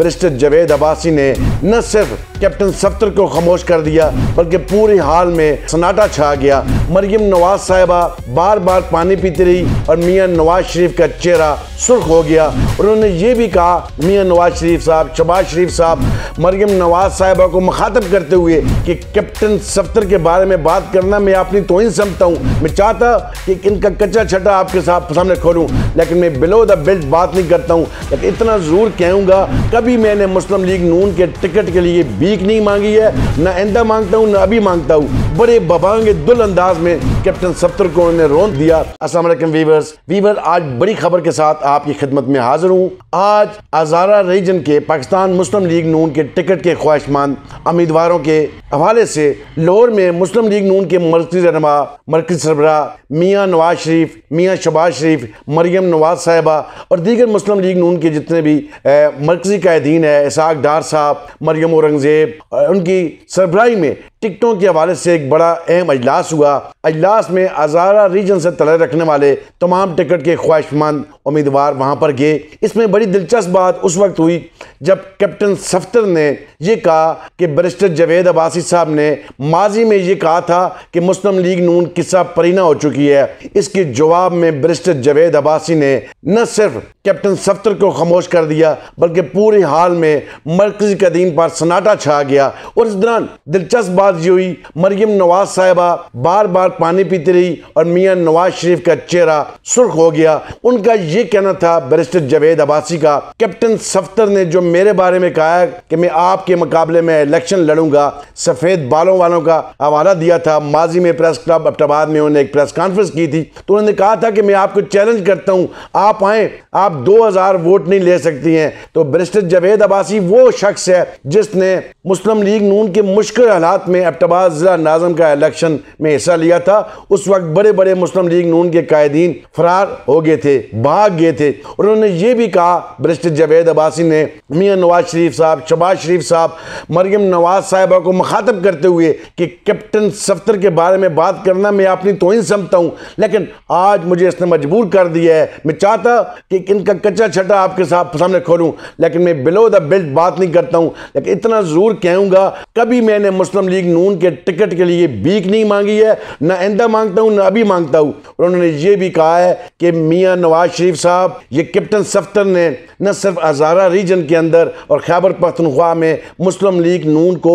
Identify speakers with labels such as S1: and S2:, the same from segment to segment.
S1: barrister Javed Abbasi ने न सिर्फ कैप्टन सफ्तर को खामोश कर दिया बल्कि पूरे हाल में सन्नाटा छा गया मरियम नवाज साहिबा बार बार पानी पीती रही और मियाँ नवाज शरीफ का चेहरा सुर्ख हो गया उन्होंने ये भी कहा मियां नवाज शरीफ साहब शबाज शरीफ साहब मरियम नवाज साहिबा को मुखातब करते हुए कि कैप्टन सफ्तर के बारे में बात करना मैं अपनी तो ही समझता हूँ मैं चाहता कि इनका कच्चा छटा आपके साथ सामने खोलूँ लेकिन मैं बिलो द बेल्ट बात नहीं करता हूँ लेकिन इतना ज़रूर कहूँगा कभी कभी मैंने मुस्लिम लीग नून के टिकट के लिए बीक नहीं मांगी है ना आंदा मांगता हूँ ना अभी मांगता हूँ बड़े बबांगे दुल अंदाज में कैप्टन सफ्तर को उन्होंने रोन दिया असलम वीवर्स वीवर आज बड़ी खबर के साथ आपकी खिदमत में हाजिर हूँ आज आजारा रीजन के पाकिस्तान मुस्लिम लीग नून के टिकट के ख्वाहिशमंद उम्मीदवारों के हवाले से लाहौर में मुस्लिम लीग नून के मरकजी रहनमा मरकज सरबरा मियाँ नवाज शरीफ मियाँ शबाज शरीफ मरियम नवाज साहिबा और दीगर मुस्लिम लीग नून के जितने भी मरकजी कैदीन है इसाक डार साहब मरियम औरंगजेब उनकी सरबराही में टिकटों के हवाले से एक बड़ा अहम अजलास हुआ अजलास में अजारा रीजन से तले रखने वाले तमाम टिकट के ख्वाहिशमंद उम्मीदवार वहाँ पर गए इसमें बड़ी दिलचस्प बात उस वक्त हुई जब कैप्टन सफ्तर ने यह कहा कि बरिस्टर जवेद अबासी साहब ने माजी में ये कहा था कि मुस्लिम लीग नून किस्सा परिना हो चुकी है इसके जवाब में बरिस्टर जवेद अबासी ने न सिर्फ कैप्टन सफ्तर को खामोश कर दिया बल्कि पूरे हाल में मरकजी कदीम पर सन्नाटा छा गया और इस दौरान दिलचस्प बात नाराज हुई मरियम नवाज साहबा बार बार पानी पीती रही और मियाँ नवाज शरीफ का चेहरा सुर्ख हो गया उनका ये कहना था बैरिस्टर जावेद अबासी का कैप्टन सफ्तर ने जो मेरे बारे में कहा कि मैं आपके मुकाबले में इलेक्शन लड़ूंगा सफेद बालों वालों का हवाला दिया था माजी में प्रेस क्लब अब्टाबाद में उन्होंने एक प्रेस कॉन्फ्रेंस की थी तो उन्होंने कहा था कि मैं आपको चैलेंज करता हूँ आप आए आप 2000 वोट नहीं ले सकती हैं तो बैरिस्टर जावेद अबासी वो शख्स है जिसने मुस्लिम लीग नून के मुश्किल हालात में ने एबटबाज ज़िला नाजम का इलेक्शन में हिस्सा लिया था उस वक्त बड़े बड़े मुस्लिम लीग नून के कायदीन फरार हो गए थे भाग गए थे और उन्होंने ये भी कहा ब्रिस्टिस जवेद अबासी ने मियाँ नवाज शरीफ साहब शबाज शरीफ साहब मरियम नवाज साहिबा को मुखातब करते हुए कि कैप्टन सफ्तर के बारे में बात करना मैं अपनी तो ही समझता हूँ लेकिन आज मुझे इसने मजबूर कर दिया है मैं चाहता कि इनका कच्चा छटा आपके साथ सामने खोलूँ लेकिन मैं बिलो द बिल्ट बात नहीं करता हूँ लेकिन इतना ज़रूर कहूँगा कभी मैंने मुस्लिम लीग नून के टिकट के लिए बीक नहीं मांगी है ना आंदा मांगता हूँ ना अभी मांगता हूँ और उन्होंने ये भी कहा है कि मियाँ नवाज शरीफ साहब ये कैप्टन सफ्तर ने न सिर्फ हज़ारा रीजन के अंदर और खैबर पख्तनख्वा में मुस्लिम लीग नून को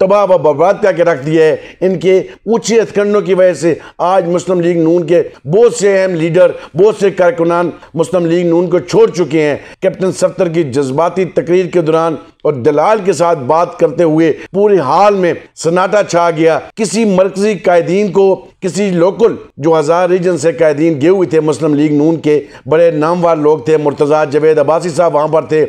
S1: तबाह व बर्बाद करके रख दिया है इनके ऊँचे हथकंडों की वजह से आज मुस्लिम लीग नून के बहुत से अहम लीडर बहुत से कारकुनान मुस्लिम लीग नून को छोड़ चुके हैं कैप्टन सफ्तर की जज्बाती तकरीर के दौरान और दलाल के साथ बात करते हुए पूरे हाल में सन्नाटा छा गया किसी मरकजी कायदीन को किसी लोकल जो हजार रीजन से कायदीन गए हुए थे मुस्लिम लीग नून के बड़े नामवार लोग थे मुर्तज़ा जवेद अब्बासी साहब वहाँ पर थे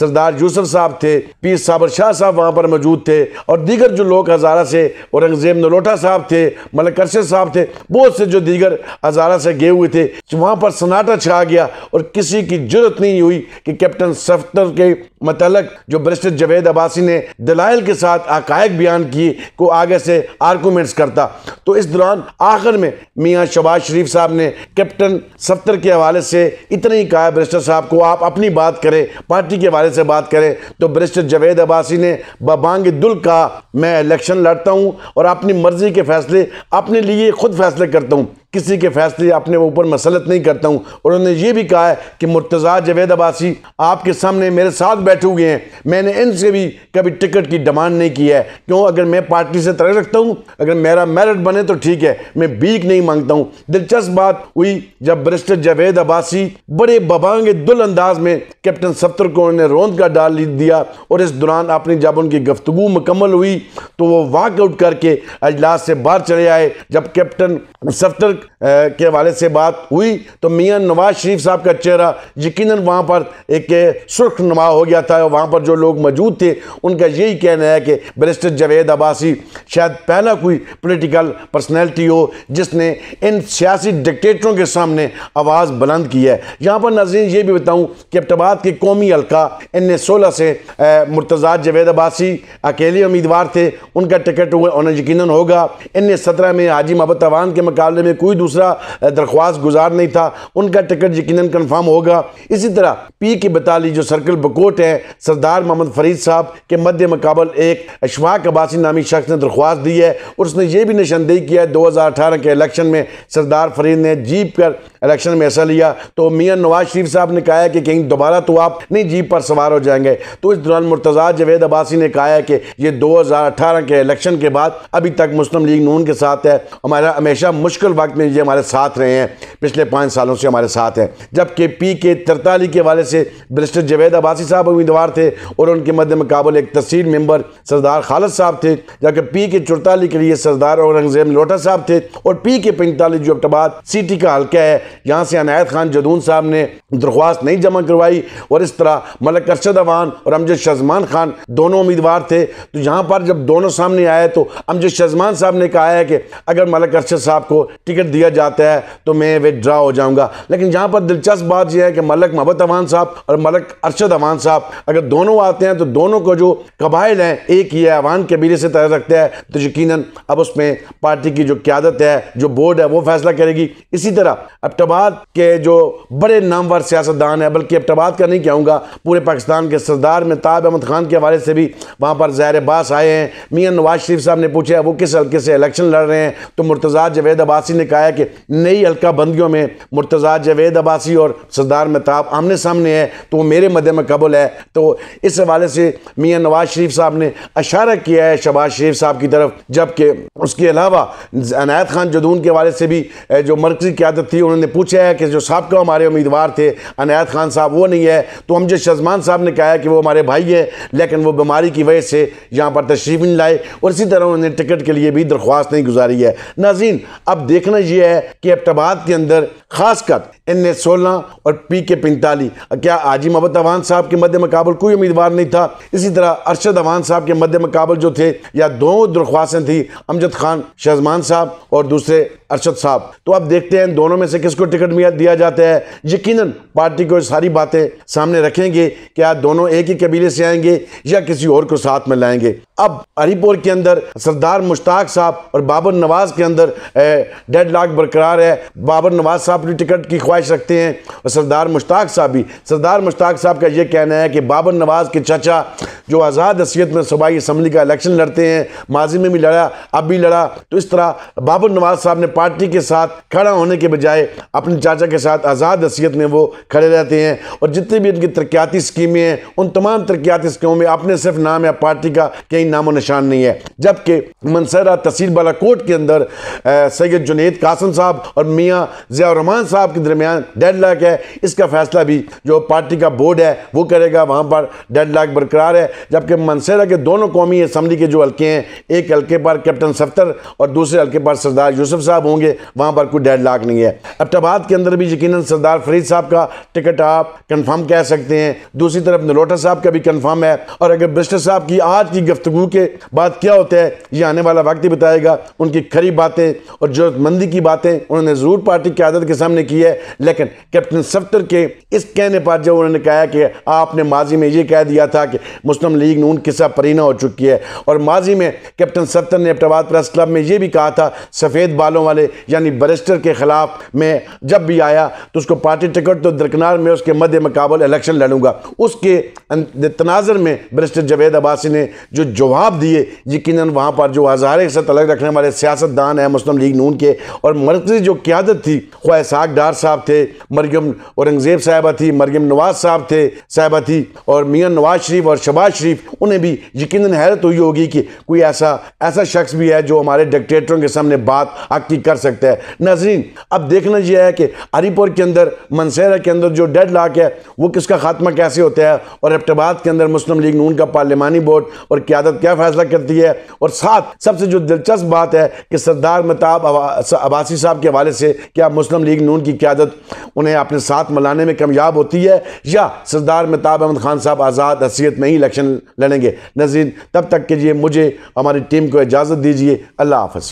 S1: सरदार यूसुफ साहब थे पीर साबर शाह साहब वहाँ पर मौजूद थे और दीगर जो लोग हज़ारा से औरंगज़ेब नलोटा साहब थे मलक अरशद साहब थे बहुत से जो दीगर हज़ारा से गए हुए थे वहाँ पर सन्नाटा छा गया और किसी की जरूरत नहीं हुई कि कैप्टन सफ्तर के मतलब जो बरिस्टर जवेद अब्बासी ने दलाइल के साथ हकायक बयान किए को आगे से आर्गूमेंट्स करता तो इस दौरान आखिर में मियाँ शबाज शरीफ साहब ने कैप्टन सफ्तर के हवाले से इतना ही कहा बरिस्टर साहब को आप अपनी बात करें पार्टी के हवाले हवाले से बात करें तो बरिस्टर जवेद अबासी ने बबांग दुल का मैं इलेक्शन लड़ता हूँ और अपनी मर्ज़ी के फैसले अपने लिए खुद फैसले करता हूँ किसी के फैसले अपने ऊपर मसलत नहीं करता हूँ और उन्होंने ये भी कहा है कि मुर्तज़ा जवेद अबासी आपके सामने मेरे साथ बैठे हुए हैं मैंने इनसे भी कभी टिकट की डिमांड नहीं की है क्यों अगर मैं पार्टी से तरह रखता हूँ अगर मेरा मेरिट बने तो ठीक है मैं भीख नहीं मांगता हूँ दिलचस्प बात हुई जब बरिस्टर जवेद अबासी बड़े बबांग दुल अंदाज में कैप्टन सफ्तर को उन्होंने रोंद का डाल दिया और इस दौरान अपनी जब उनकी गफ्तु मुकम्मल हुई तो वो वाकआउट करके अजलास से बाहर चले आए जब कैप्टन सफ्तर के हवाले से बात हुई तो मियाँ नवाज शरीफ साहब का चेहरा यकीन वहाँ पर एक सुर्ख नुमा हो गया था वहाँ पर जो लोग मौजूद थे उनका यही कहना है कि बैरिस्टर जावेद अब्बासी शायद पहला कोई पोलिटिकल पर्सनैलिटी हो जिसने इन सियासी डिक्टेटरों के सामने आवाज़ बुलंद की है यहाँ पर नाजीन ये भी बताऊँ कि अबटबाद के कौमी हल्का एन सोलह से मुर्तज़ा जावेद अब्बासी अकेले उम्मीदवार थे उनका टिकट उन्हें यकीन होगा एन सत्रह में हाजी मोहब्बत अवान के मुकाबले में कोई कोई दूसरा दरख्वास्त गुजार नहीं था उनका टिकट यकीन कन्फर्म होगा इसी तरह पी के बताली जो सर्कल बकोट है सरदार मोहम्मद फरीद साहब के मध्य मकबल एक अशफाक अबासी नामी शख्स ने दरख्वास्त दी है और उसने ये भी निशानदेही किया है दो हज़ार अठारह के इलेक्शन में सरदार फरीद ने जीप कर इलेक्शन में ऐसा लिया तो मियाँ नवाज शरीफ साहब ने कहा है कि कहीं दोबारा तो आप नहीं जीप पर सवार हो जाएंगे तो इस दौरान मुर्तजा जवेद अबासी ने कहा है कि ये दो हज़ार अठारह के इलेक्शन के बाद अभी तक मुस्लिम लीग नून के साथ है हमारा हमेशा मुश्किल वक्त में ये हमारे साथ रहे हैं पिछले पाँच सालों से हमारे साथ हैं जबकि पी के तरताली के वाले से बैरिस्टर जवेद अबासी साहब उम्मीदवार थे और उनके मध्य मुकाबल एक तस्वीर मेंबर सरदार खालद साहब थे जबकि पी के चौताली के लिए सरदार औरंगजेब लोटा साहब थे और पी के पैंतालीस जो अब्टाबाद सिटी का हल्का है यहाँ से अनायत खान जदून साहब ने दरख्वास्त नहीं जमा करवाई और इस तरह मलक अरशद अवान और अमजद शजमान खान दोनों उम्मीदवार थे तो यहाँ पर जब दोनों सामने आए तो अमजद शजमान साहब ने कहा है कि अगर मलक अरशद साहब को टिकट दिया जाता है तो मैं विदड्रा हो जाऊंगा लेकिन यहां पर दिलचस्प बात यह है कि मलक मोहब्बत अवान साहब और मलक अरशद अवान साहब अगर दोनों आते हैं तो दोनों को जो कबाइल हैं एक है अवान कबीरे से तय रखते है तो यकीन अब उसमें पार्टी की जो क्यादत है जो बोर्ड है वो फैसला करेगी इसी तरह अबटबाद के जो बड़े नामवर सियासतदान है बल्कि अबटबाद का नहीं कहूँगा पूरे पाकिस्तान के सरदार मेहताब अहमद खान के हवाले से भी वहाँ पर जहर बास आए हैं मियाँ नवाज शरीफ साहब ने पूछा वो किस हल्के से इलेक्शन लड़ रहे हैं तो मुर्तज़ा जवेद अबासी ने कहा है कि नई हल्का बंद पसंदगियों में मुर्तज़ा जावेद अबासी और सरदार महताब आमने सामने है तो वो मेरे में कबुल है तो इस हवाले से मियाँ नवाज शरीफ साहब ने इशारा किया है शबाज शरीफ साहब की तरफ जबकि उसके अलावा अनायत खान जदून के हवाले से भी जो मरकजी क्यादत थी उन्होंने पूछा है कि जो सबका हमारे उम्मीदवार थे अनायत खान साहब वो नहीं है तो जो शजमान साहब ने कहा है कि वो हमारे भाई हैं लेकिन वो बीमारी की वजह से यहाँ पर तशरीफ नहीं लाए और इसी तरह उन्होंने टिकट के लिए भी दरख्वास्त नहीं गुजारी है नाजीन अब देखना यह है कि तबाद के अंदर અંદર खासकर एन एस सोलह और पी के पैंतालीस क्या आजी मोहब्बत अवान साहब के मध्य मुकाबल कोई उम्मीदवार नहीं था इसी तरह अरशद अवान साहब के मध्य मुकाबल जो थे या दो दरख्वास्तें थी अमजद खान शजमान साहब और दूसरे अरशद साहब तो अब देखते हैं दोनों में से किसको टिकट दिया जाता है यकीन पार्टी को सारी बातें सामने रखेंगे क्या दोनों एक ही कबीले से आएंगे या किसी और को साथ में लाएंगे अब हरीपुर के अंदर सरदार मुश्ताक साहब और बाबर नवाज के अंदर डेड लाख बरकरार है बाबर नवाज साहब अपनी टिकट की ख्वाहिश रखते हैं और सरदार मुश्ताक साहब भी सरदार मुश्ताक साहब का ये कहना है कि बाबर नवाज़ के चचा जो आज़ाद हैसीत में सूबाई इसम्बली का इलेक्शन लड़ते हैं माजी में भी लड़ा अब भी लड़ा तो इस तरह बाबुल नवाज साहब ने पार्टी के साथ खड़ा होने के बजाय अपने चाचा के साथ आज़ाद हैसीत में वो खड़े रहते हैं और जितनी भी उनकी तरक्याती स्कीमें हैं उन तमाम तरक्याती स्कीमों में अपने सिर्फ नाम या पार्टी का कहीं नामो निशान नहीं है जबकि मनसरा तहसील कोर्ट के अंदर सैयद जुनेद कासम साहब और मियाँ ज़ियारहमान साहब के दरमियान डेढ़ लाख है इसका फैसला भी जो पार्टी का बोर्ड है वो करेगा वहाँ पर डेढ़ लाख बरकरार है जबकि मनसेरा के दोनों कौमी असम्बली के जो हल्के हैं एक हल्के पर कैप्टन सफ्तर और दूसरे हल्के पर सरदार यूसुफ साहब होंगे वहाँ पर कोई डेढ़ लाख नहीं है अबाद के अंदर भी यकीन सरदार फरीद साहब का टिकट आप कन्फर्म कह सकते हैं दूसरी तरफ नलोटा साहब का भी कन्फर्म है और अगर ब्रिस्टर साहब की आज की गफ्तु के बाद क्या होता है ये आने वाला वक्त ही बताएगा उनकी खरी बातें और जरूरतमंदी की बातें उन्होंने ज़रूर पार्टी की आदत के सामने की है लेकिन कैप्टन सफ्तर के इस कहने पर जब उन्होंने कहा कि आपने माजी में ये कह दिया था कि मुस्लिम मुस्लिम लीग नून किस्सा परीना हो चुकी है और माजी में कैप्टन सत्तर ने एबटाबाद प्रेस क्लब में यह भी कहा था सफ़ेद बालों वाले यानी बरिस्टर के ख़िलाफ़ में जब भी आया तो उसको पार्टी टिकट तो दरकनार में उसके मध्य मकबल इलेक्शन लड़ूंगा उसके अं- तनाजर में बरिस्टर जवेद अब्बासी ने जो जवाब दिए यकीन वहाँ पर जो हज़ारे के साथ अलग रखने वाले सियासतदान हैं मुस्लिम लीग नून के और मरकजी जो क्यादत थी ख्वाह साग डार साहब थे मरियम औरंगज़ेब साहबा थी मरियम नवाज़ साहब थे साहबा थी और मियाँ नवाज शरीफ और शबाज शरीफ उन्हें भी यकीन हैरत हुई होगी कि कोई ऐसा ऐसा शख्स भी है जो हमारे डिक्टेटरों के सामने बात हक की कर सकता है नाजरीन अब देखना यह है कि हरीपुर के अंदर मनसेरा के अंदर जो डेड लाख है वो किसका खात्मा कैसे होता है और एबटाबाद के अंदर मुस्लिम लीग नून का पार्लिमानी बोर्ड और क्यादत क्या फैसला करती है और साथ सबसे जो दिलचस्प बात है कि सरदार मताब अबासी साहब के हवाले से क्या मुस्लिम लीग नून की क्यादत उन्हें अपने साथ मिलाने में कामयाब होती है या सरदार मताब अहमद खान साहब आज़ाद हसीियत में ही इलेक्शन इलेक्शन लड़ेंगे नजीर तब तक के लिए मुझे हमारी टीम को इजाज़त दीजिए अल्लाह हाफ